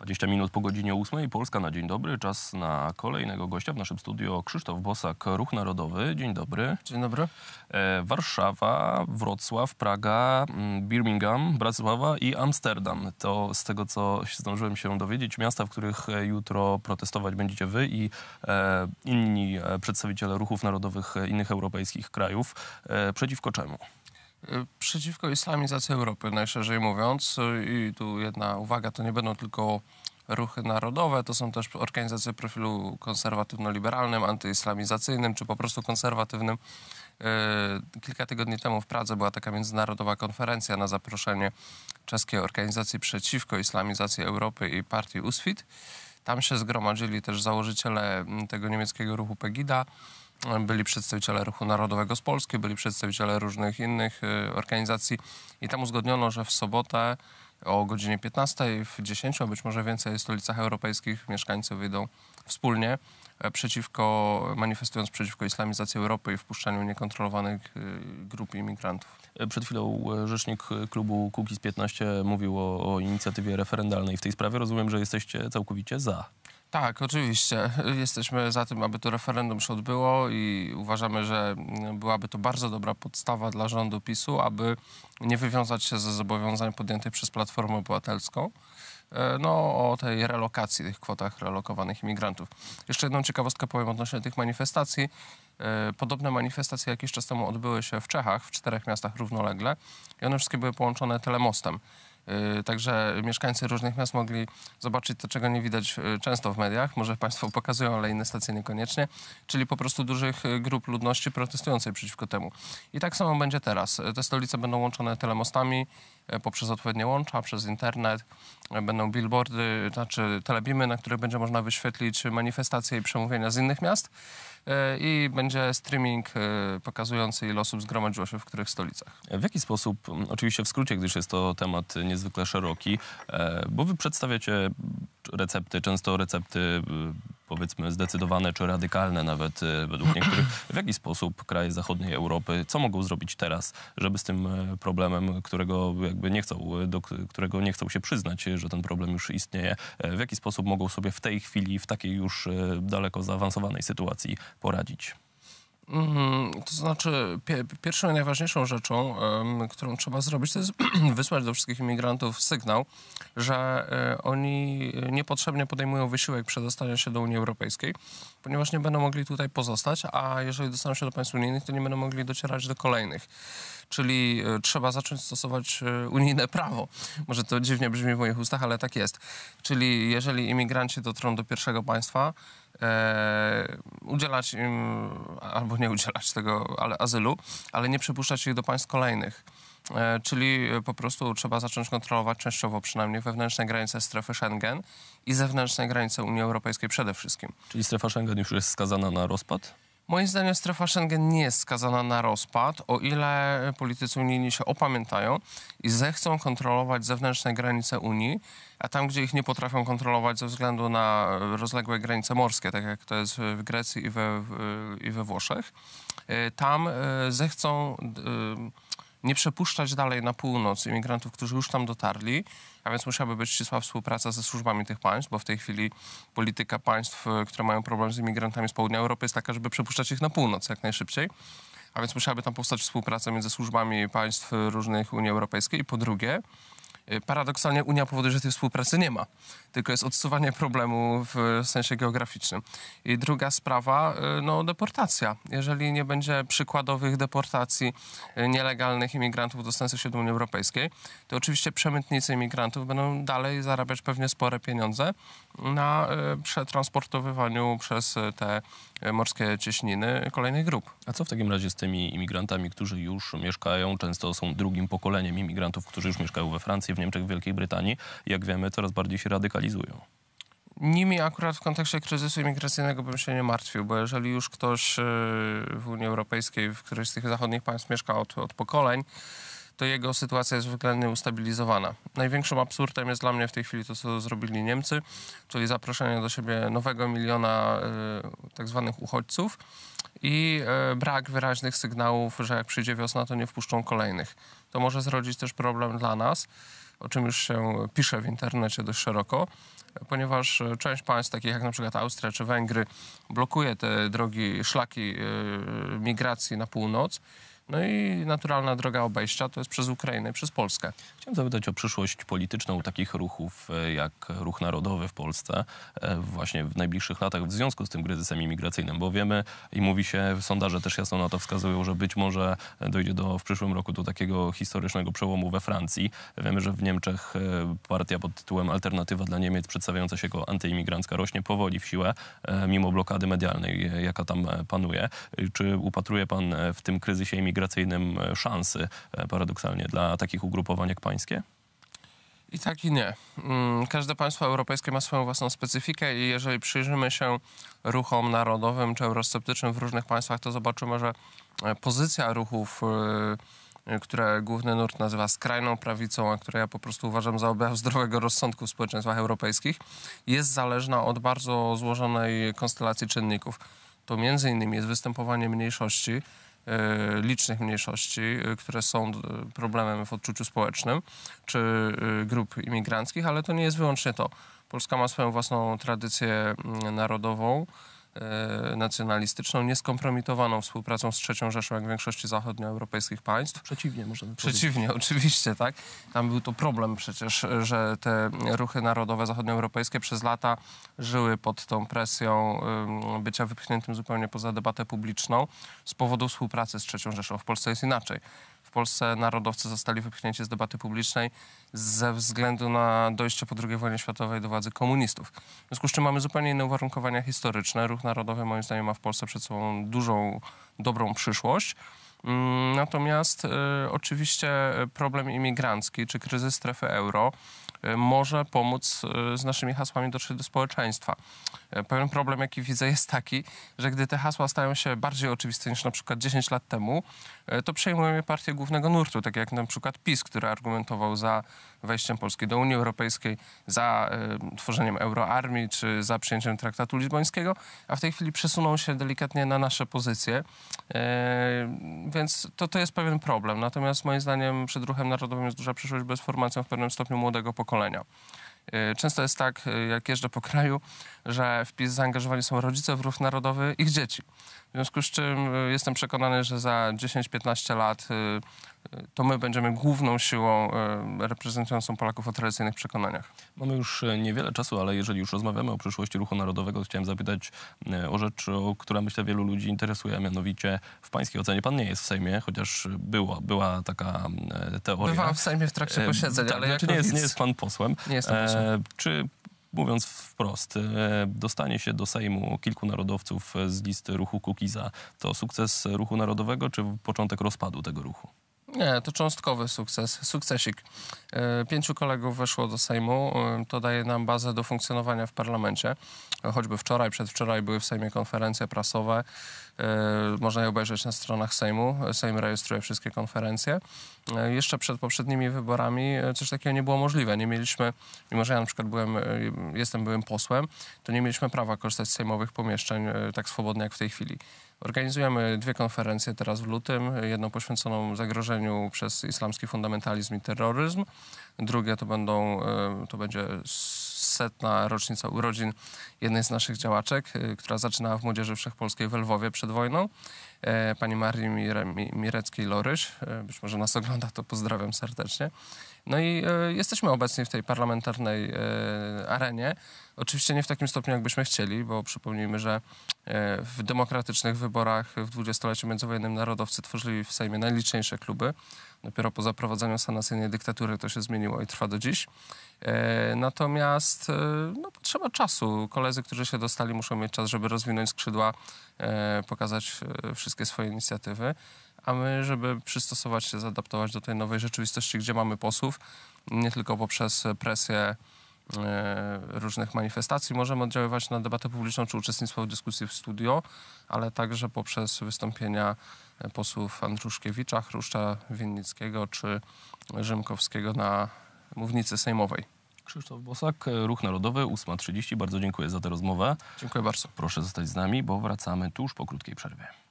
20 minut po godzinie 8. Polska na dzień dobry. Czas na kolejnego gościa w naszym studio. Krzysztof Bosak, Ruch Narodowy. Dzień dobry. Dzień dobry. E, Warszawa, Wrocław, Praga, mm, Birmingham, Bratysława i Amsterdam. To z tego, co zdążyłem się dowiedzieć, miasta, w których e, jutro protestować będziecie wy i e, inni e, przedstawiciele ruchów narodowych e, innych europejskich krajów. E, przeciwko czemu? przeciwko islamizacji Europy, najszerzej mówiąc. I tu jedna uwaga, to nie będą tylko ruchy narodowe, to są też organizacje profilu konserwatywno-liberalnym, antyislamizacyjnym, czy po prostu konserwatywnym. E, kilka tygodni temu w Pradze była taka międzynarodowa konferencja na zaproszenie czeskiej organizacji przeciwko islamizacji Europy i partii USFIT. Tam się zgromadzili też założyciele tego niemieckiego ruchu Pegida, byli przedstawiciele Ruchu Narodowego z Polski, byli przedstawiciele różnych innych y, organizacji i tam uzgodniono, że w sobotę o godzinie 15 w 10, a być może więcej, stolicach europejskich mieszkańcy wyjdą wspólnie e, przeciwko, manifestując przeciwko islamizacji Europy i wpuszczaniu niekontrolowanych y, grup imigrantów. E, przed chwilą e, rzecznik klubu Kukiz 15 mówił o, o inicjatywie referendalnej w tej sprawie. Rozumiem, że jesteście całkowicie za. Tak, oczywiście. Jesteśmy za tym, aby to referendum się odbyło i uważamy, że mm, byłaby to bardzo dobra podstawa dla rządu PiSu, aby nie wywiązać się ze zobowiązań podjętych przez Platformę Obywatelską e, no, o tej relokacji, tych kwotach relokowanych imigrantów. Jeszcze jedną ciekawostkę powiem odnośnie tych manifestacji. E, podobne manifestacje jakiś czas temu odbyły się w Czechach, w czterech miastach równolegle i one wszystkie były połączone telemostem. Y, także mieszkańcy różnych miast mogli zobaczyć to, czego nie widać y, często w mediach. Może Państwo pokazują, ale inne stacje niekoniecznie. Czyli po prostu dużych y, grup ludności protestującej przeciwko temu. I tak samo będzie teraz. Te stolice będą łączone telemostami poprzez odpowiednie łącza, przez internet. Będą billboardy, znaczy telebimy, na których będzie można wyświetlić manifestacje i przemówienia z innych miast. E, i będzie streaming e, pokazujący, ile osób zgromadziło się w których stolicach. W jaki sposób, oczywiście w skrócie, gdyż jest to temat e, niezwykle szeroki, bo wy przedstawiacie recepty, często recepty powiedzmy zdecydowane czy radykalne nawet e, według niektórych. W jaki sposób kraje zachodniej Europy, co mogą zrobić teraz, żeby z tym e, problemem, którego jakby nie chcą, e, do którego nie chcą się przyznać, że ten problem już istnieje, w jaki sposób mogą sobie w tej chwili, w takiej już daleko zaawansowanej sytuacji poradzić? Mm, to znaczy, pie, pierwszą i najważniejszą rzeczą, um, którą trzeba zrobić, to jest wysłać do wszystkich imigrantów sygnał, że e, oni niepotrzebnie podejmują wysiłek przedostania się do Unii Europejskiej, ponieważ nie będą mogli tutaj pozostać, a jeżeli dostaną się do państw unijnych, to nie będą mogli docierać do kolejnych czyli e, trzeba zacząć stosować e, unijne prawo. Może to dziwnie brzmi w moich ustach, ale tak jest. Czyli jeżeli imigranci dotrą do pierwszego państwa, e, udzielać im, albo nie udzielać tego ale azylu, ale nie przypuszczać ich do państw kolejnych e, czyli po prostu trzeba zacząć kontrolować częściowo przynajmniej wewnętrzne granice strefy Schengen i zewnętrzne granice Unii Europejskiej przede wszystkim. Czyli strefa Schengen już jest skazana na rozpad? Moim zdaniem strefa Schengen nie jest skazana na rozpad, o ile politycy unijni się opamiętają i zechcą kontrolować zewnętrzne granice Unii, a tam, gdzie ich nie potrafią kontrolować ze względu na rozległe granice morskie, tak jak to jest w Grecji i we, i we Włoszech, y, tam y, zechcą y, nie przepuszczać dalej na północ imigrantów, którzy już tam dotarli, a więc musiałaby być ścisła współpraca ze służbami tych państw, bo w tej chwili polityka państw, e, które mają problem z imigrantami z południa Europy jest taka, żeby przepuszczać ich na północ jak najszybciej. A więc musiałaby tam powstać współpraca między służbami państw różnych Unii Europejskiej. I po drugie, e, paradoksalnie Unia powoduje, że tej współpracy nie ma tylko jest odsuwanie problemu w sensie geograficznym. I druga sprawa, y, no deportacja. Jeżeli nie będzie przykładowych deportacji y, nielegalnych imigrantów do Stanów się do Unii Europejskiej, to oczywiście przemytnicy imigrantów będą dalej zarabiać pewnie spore pieniądze na y, przetransportowywaniu przez te morskie cieśniny kolejnych grup. A co w takim razie z tymi imigrantami, którzy już mieszkają, często są drugim pokoleniem imigrantów, którzy już mieszkają we Francji, w Niemczech, w Wielkiej Brytanii, jak wiemy, coraz bardziej się radykalizują realizują. Nimi akurat w kontekście kryzysu imigracyjnego bym się nie martwił, bo jeżeli już ktoś y, w Unii Europejskiej, w którymś z tych zachodnich państw mieszka od, od pokoleń, to jego sytuacja jest względnie ustabilizowana. Największym absurdem jest dla mnie w tej chwili to, co zrobili Niemcy, czyli zaproszenie do siebie nowego miliona y, tak zwanych uchodźców i y, brak wyraźnych sygnałów, że jak przyjdzie wiosna, to nie wpuszczą kolejnych. To może zrodzić też problem dla nas o czym już się pisze w internecie dość szeroko, ponieważ część państw, takich jak na przykład Austria czy Węgry, blokuje te drogi, szlaki e, migracji na północ. No i naturalna droga obejścia to jest przez Ukrainę i przez Polskę. Chciałem zapytać o przyszłość polityczną takich ruchów e, jak Ruch Narodowy w Polsce e, właśnie w najbliższych latach w związku z tym kryzysem imigracyjnym, bo wiemy i mówi się, sondaże też jasno na to wskazują, że być może dojdzie do w przyszłym roku do takiego historycznego przełomu we Francji. Wiemy, że w Niemczech e, partia pod tytułem Alternatywa dla Niemiec przedstawiająca się jako antyimigrancka rośnie powoli w siłę, mimo blokady medialnej, jaka tam panuje. Czy upatruje pan w tym kryzysie imigracyjnym migracyjnym e, szansy e, paradoksalnie dla takich ugrupowań jak pańskie? I tak i nie. Mm, każde państwo europejskie ma swoją własną specyfikę i jeżeli przyjrzymy się ruchom narodowym czy eurosceptycznym w różnych państwach, to zobaczymy, że e, pozycja ruchów, które główny nurt nazywa skrajną prawicą, a które ja po prostu uważam za objaw zdrowego rozsądku w społeczeństwach europejskich, jest zależna od bardzo złożonej konstelacji czynników. To między innymi jest występowanie mniejszości, E, licznych mniejszości, e, które są e, problemem w odczuciu społecznym, czy grup imigranckich, ale to nie jest wyłącznie to. Polska ma swoją własną tradycję narodową. E, nacjonalistyczną, nieskompromitowaną współpracą z III Rzeszą, jak w większości zachodnioeuropejskich państw. Przeciwnie, może powiedzieć. Przeciwnie, oczywiście, tak. Tam był to problem przecież, że te ruchy narodowe zachodnioeuropejskie przez lata żyły pod tą presją bycia wypchniętym zupełnie poza debatę publiczną z powodu współpracy z III Rzeszą. W Polsce jest inaczej. W Polsce narodowcy zostali wypchnięci z debaty publicznej ze względu na dojście po II wojnie światowej do władzy komunistów. W związku z czym mamy zupełnie inne uwarunkowania historyczne. Ruch narodowy moim zdaniem ma w Polsce przed sobą dużą, dobrą przyszłość. Mm, natomiast y, oczywiście problem imigrancki czy kryzys strefy euro Y, może pomóc y, z naszymi hasłami dotrzeć do społeczeństwa. Y, pewien problem, jaki widzę, jest taki, że gdy te hasła stają się bardziej oczywiste niż na przykład 10 lat temu, to przejmują je partie głównego nurtu, tak jak na przykład PiS, który argumentował za wejściem Polski do Unii Europejskiej, za y, tworzeniem euroarmii czy za przyjęciem traktatu lizbońskiego, a w tej chwili przesuną się delikatnie na nasze pozycje. E, więc to, to jest pewien problem. Natomiast moim zdaniem przed ruchem narodowym jest duża przyszłość bez formacją w pewnym stopniu młodego pokolenia. E, często jest tak, jak jeżdżę po kraju, że w PiS zaangażowani są rodzice w ruch narodowy ich dzieci. W związku z czym e, jestem przekonany, że za 10-15 lat e, e, to my będziemy główną siłą reprezentującą Polaków o tradycyjnych przekonaniach. Mamy już niewiele czasu, ale jeżeli już rozmawiamy o przyszłości ruchu narodowego, chciałem zapytać o rzecz, o która myślę wielu ludzi interesuje, a mianowicie w pańskiej ocenie pan nie jest w Sejmie, chociaż była, była taka teoria. Bywa w Sejmie w trakcie posiedzeń, e, ale tak, znaczy nie, jest, nie jest pan posłem. Nie jestem posłem. E, czy mówiąc wprost, e, dostanie się do Sejmu kilku narodowców z listy ruchu Kukiza to sukces ruchu narodowego czy początek rozpadu tego ruchu? Nie, to cząstkowy sukces, sukcesik. E, pięciu kolegów weszło do Sejmu. E, to daje nam bazę do funkcjonowania w parlamencie. E, choćby wczoraj, przedwczoraj były w Sejmie konferencje prasowe. Można je obejrzeć na stronach Sejmu. Sejm rejestruje wszystkie konferencje. Jeszcze przed poprzednimi wyborami coś takiego nie było możliwe. Nie mieliśmy, mimo że ja na przykład byłem, jestem byłym posłem, to nie mieliśmy prawa korzystać z sejmowych pomieszczeń tak swobodnie jak w tej chwili. Organizujemy dwie konferencje teraz w lutym. Jedną poświęconą zagrożeniu przez islamski fundamentalizm i terroryzm. Drugie to, będą, e, to będzie setna rocznica urodzin jednej z naszych działaczek, e, która zaczynała w Młodzieży Wszechpolskiej w Lwowie przed wojną. E, pani Marii Mireckiej-Lorysz. E, być może nas ogląda, to pozdrawiam serdecznie. No i e, jesteśmy obecni w tej parlamentarnej arenie. Oczywiście nie w takim stopniu, jakbyśmy chcieli, bo przypomnijmy, że w demokratycznych wyborach w dwudziestoleciu międzywojennym narodowcy tworzyli w Sejmie najliczniejsze kluby. Dopiero po zaprowadzeniu sanacyjnej dyktatury to się zmieniło i trwa do dziś. Natomiast no, trzeba czasu. Koledzy, którzy się dostali, muszą mieć czas, żeby rozwinąć skrzydła, e, pokazać e, wszystkie swoje inicjatywy, a my, żeby przystosować się, zaadaptować do tej nowej rzeczywistości, gdzie mamy posłów, nie tylko poprzez presję e, różnych manifestacji. Możemy oddziaływać na debatę publiczną czy uczestnictwo w dyskusji w studio, ale także poprzez wystąpienia posłów Andruszkiewicza, Chruszcza, Winnickiego czy Rzymkowskiego na mównicy sejmowej. Krzysztof Bosak, e, Ruch Narodowy, 8.30. Bardzo dziękuję za tę rozmowę. Dziękuję bardzo. Proszę zostać z nami, bo wracamy tuż po krótkiej przerwie.